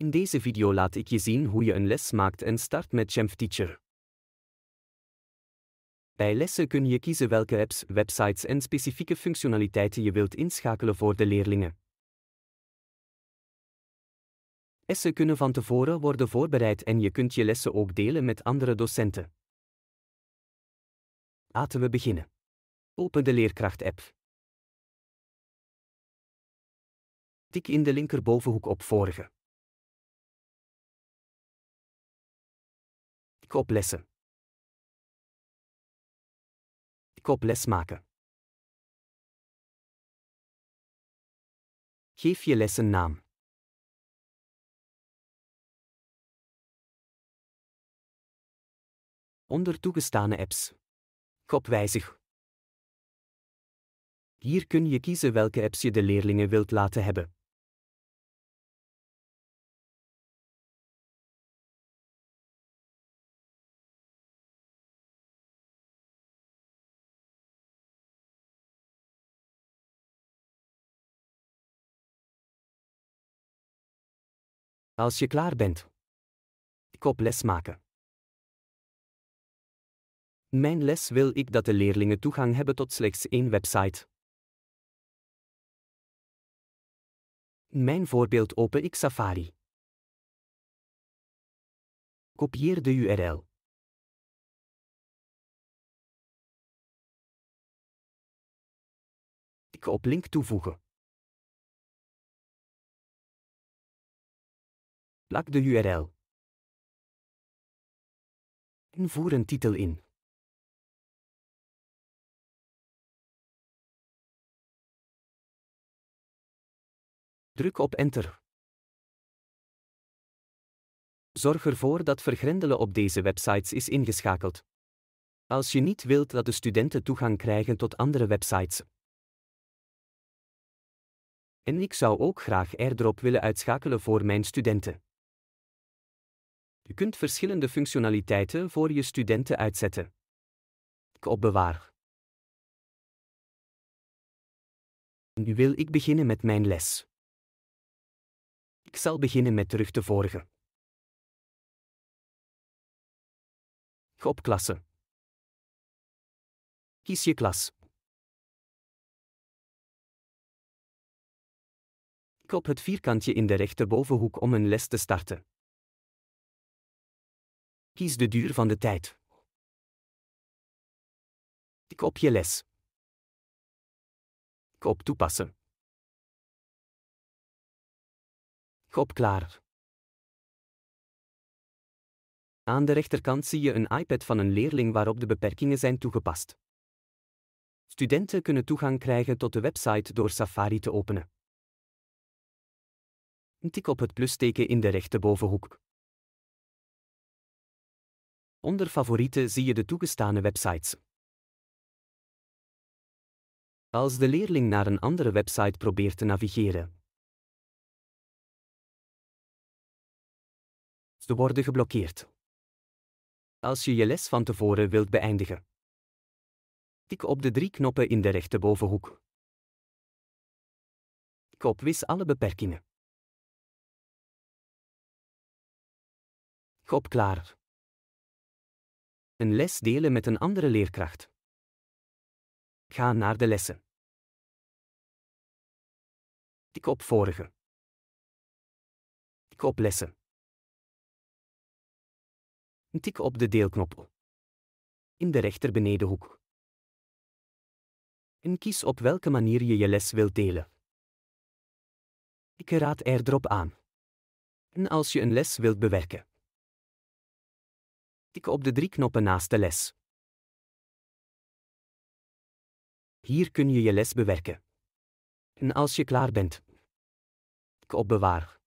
In deze video laat ik je zien hoe je een les maakt en start met Jamf Teacher. Bij lessen kun je kiezen welke apps, websites en specifieke functionaliteiten je wilt inschakelen voor de leerlingen. Lessen kunnen van tevoren worden voorbereid en je kunt je lessen ook delen met andere docenten. Laten we beginnen. Open de leerkracht-app. Tik in de linkerbovenhoek op Vorige. Koplessen. Koples maken. Geef je lessen naam. Onder toegestane apps. kopwijzig. Hier kun je kiezen welke apps je de leerlingen wilt laten hebben. Als je klaar bent. Kop les maken. Mijn les wil ik dat de leerlingen toegang hebben tot slechts één website. Mijn voorbeeld open ik Safari. Kopieer de URL. Ik op link toevoegen. Plak de URL. En voer een titel in. Druk op Enter. Zorg ervoor dat vergrendelen op deze websites is ingeschakeld. Als je niet wilt dat de studenten toegang krijgen tot andere websites. En ik zou ook graag airdrop willen uitschakelen voor mijn studenten. Je kunt verschillende functionaliteiten voor je studenten uitzetten. Kop bewaar. Nu wil ik beginnen met mijn les. Ik zal beginnen met terug te vorige. Op klasse. Kies je klas. Kop het vierkantje in de rechterbovenhoek om een les te starten. Kies de duur van de tijd. Tik op je les. Tik op toepassen. Tik op klaar. Aan de rechterkant zie je een iPad van een leerling waarop de beperkingen zijn toegepast. Studenten kunnen toegang krijgen tot de website door Safari te openen. Tik op het plusteken in de rechterbovenhoek. Onder favorieten zie je de toegestane websites. Als de leerling naar een andere website probeert te navigeren, ze worden geblokkeerd. Als je je les van tevoren wilt beëindigen, tik op de drie knoppen in de rechterbovenhoek. Klik op Wis alle beperkingen. Klik op Klaar. Een les delen met een andere leerkracht. Ga naar de lessen. Tik op vorige. Tik op lessen. Tik op de deelknop. In de rechter benedenhoek. En kies op welke manier je je les wilt delen. Ik raad airdrop aan. En als je een les wilt bewerken, Tik op de drie knoppen naast de les. Hier kun je je les bewerken. En als je klaar bent, tik op bewaar.